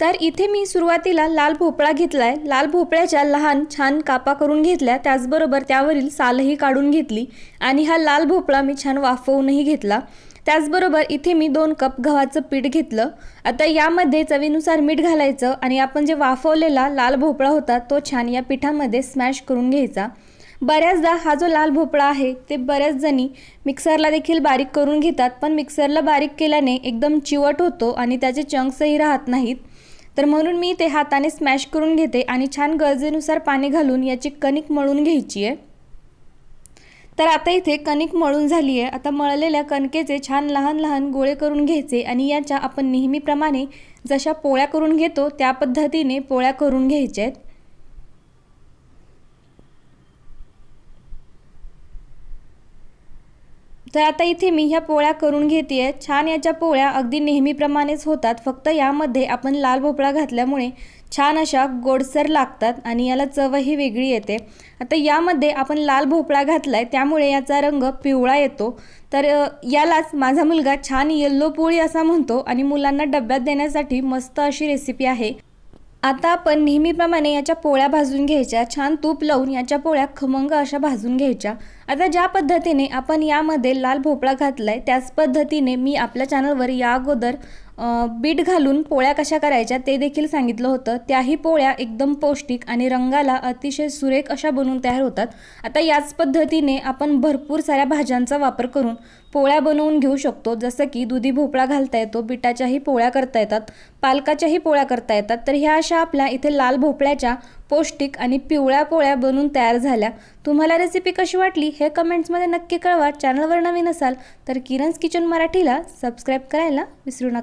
तर इथे मी सुरुवातीला लाल भोपळा घेतलाय लाल भोपळ्याच्या लहान छान कापा करून घेतल्या त्याचबरोबर त्यावरील सालही काढून घेतली आणि हा लाल भोपळा मी छान वाफवूनही घेतला त्याचबरोबर इथे मी दोन कप गव्हाचं पीठ घेतलं आता यामध्ये चवीनुसार मीठ घालायचं आणि आपण जे वाफवलेला लाल भोपळा होता तो छान या पिठामध्ये स्मॅश करून घ्यायचा बऱ्याचदा हा जो लाल भोपळा आहे ते बऱ्याच जणी मिक्सरला देखील बारीक करून घेतात पण मिक्सरला बारीक केल्याने एकदम चिवट होतो आणि त्याचे चंक्सही राहत नाहीत तर म्हणून मी ते हाताने स्मॅश करून घेते आणि छान गरजेनुसार पाणी घालून याची कणिक मळून घ्यायची आहे तर आता इथे कणिक मळून झाली आहे आता मळलेल्या कणकेचे छान लहान लहान गोळे करून घ्यायचे आणि याच्या आपण नेहमीप्रमाणे जशा पोळ्या करून घेतो त्या पद्धतीने पोळ्या करून घ्यायच्या आहेत तर आता इथे मी ह्या पोळ्या करून घेते छान याच्या पोळ्या अगदी नेहमीप्रमाणेच होतात फक्त यामध्ये आपण लाल भोपळा घातल्यामुळे छान अशा गोडसर लागतात आणि याला चवही वेगळी येते आता यामध्ये आपण लाल भोपळा घातला आहे त्यामुळे याचा रंग पिवळा येतो तर यालाच माझा मुलगा छान येल्लो पोळी असा म्हणतो आणि मुलांना डब्यात देण्यासाठी मस्त अशी रेसिपी आहे आता आपण नेहमीप्रमाणे याच्या पोळ्या भाजून घ्यायच्या छान तूप लावून याच्या पोळ्या खमंग अशा भाजून घ्यायच्या आता ज्या पद्धतीने आपण यामध्ये लाल भोपळा घातला आहे त्याच पद्धतीने मी आपल्या चॅनलवर या अगोदर बीट घालून पोळ्या कशा करायच्या ते देखील सांगितलं होतं त्याही पोळ्या एकदम पौष्टिक आणि रंगाला अतिशय सुरेख अशा बनवून तयार होतात आता याच पद्धतीने आपण भरपूर साऱ्या भाज्यांचा वापर करून पोळ्या बनवून घेऊ शकतो जसं की दुधी भोपळा घालता येतो बिटाच्याही पोळ्या करता येतात पालकाच्याही पोळ्या करता येतात तर ह्या अशा आपल्या इथे लाल भोपळ्याच्या पौष्टिक आणि पिवळ्या पोळ्या बनून तयार झाल्या तुम्हाला रेसिपी कशी वाटली हे कमेंट्समध्ये नक्की कळवा चॅनलवर नवीन असाल तर किरण्स किचन मराठीला सबस्क्राईब करायला विसरू नका